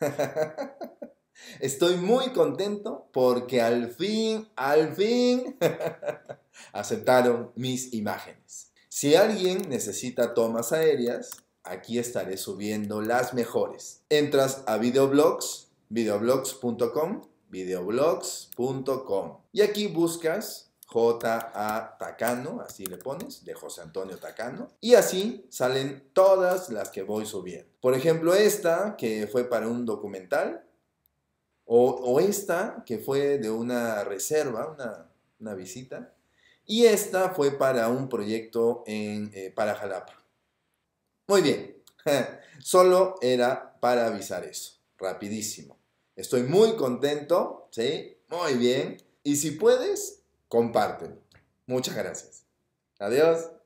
Estoy muy contento porque al fin, al fin, aceptaron mis imágenes. Si alguien necesita tomas aéreas, aquí estaré subiendo las mejores. Entras a videoblogs, videoblogs.com, videoblogs.com. Y aquí buscas J.A. Tacano, así le pones, de José Antonio Tacano. Y así salen todas las que voy subiendo. Por ejemplo, esta que fue para un documental, o, esta que fue de una reserva, una, visita, y esta fue para un proyecto en, eh, para Jalapa. Muy bien, solo era para avisar eso, rapidísimo. Estoy muy contento, ¿sí? Muy bien. Y si puedes, comparten. Muchas gracias. Adiós.